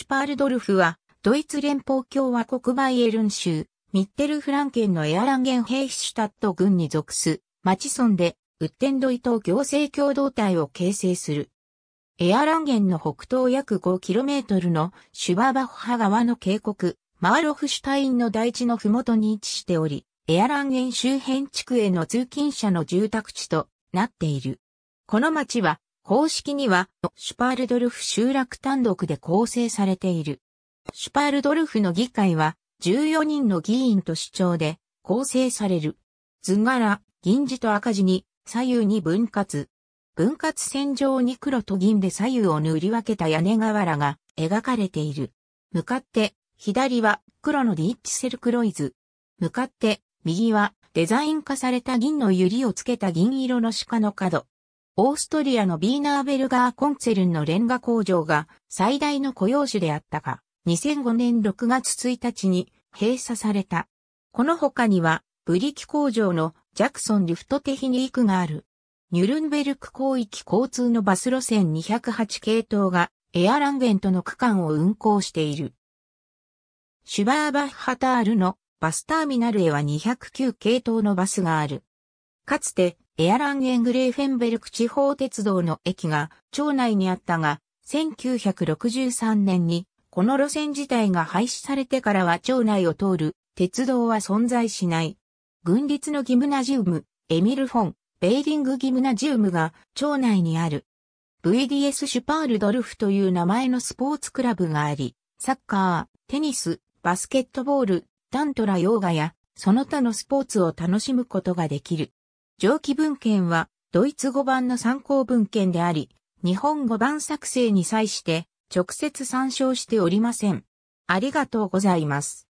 シュパールドルフは、ドイツ連邦共和国バイエルン州、ミッテルフランケンのエアランゲンヘイシュタット郡に属す、町村で、ウッテンドイ島行政共同体を形成する。エアランゲンの北東約 5km のシュバーバッハ川の渓谷、マーロフシュタインの大地のふもとに位置しており、エアランゲン周辺地区への通勤者の住宅地となっている。この町は公式には、シュパールドルフ集落単独で構成されている。シュパールドルフの議会は、14人の議員と市長で構成される。図柄、銀字と赤字に左右に分割。分割線上に黒と銀で左右を塗り分けた屋根瓦が描かれている。向かって、左は黒のディッチセルクロイズ。向かって、右はデザイン化された銀の百合をつけた銀色の鹿の角。オーストリアのビーナーベルガーコンツェルンのレンガ工場が最大の雇用種であったが、2005年6月1日に閉鎖された。この他には、ブリキ工場のジャクソン・リフトテヒニークがある。ニュルンベルク広域交通のバス路線208系統がエアランゲントの区間を運行している。シュバーバッハタールのバスターミナルへは209系統のバスがある。かつてエアランゲングレーフェンベルク地方鉄道の駅が町内にあったが、1963年にこの路線自体が廃止されてからは町内を通る鉄道は存在しない。軍立のギムナジウム、エミル・フォン、ベーリング・ギムナジウムが町内にある。VDS シュパールドルフという名前のスポーツクラブがあり、サッカー、テニス、バスケットボール、タントラヨーガや、その他のスポーツを楽しむことができる。上記文献は、ドイツ語版の参考文献であり、日本語版作成に際して、直接参照しておりません。ありがとうございます。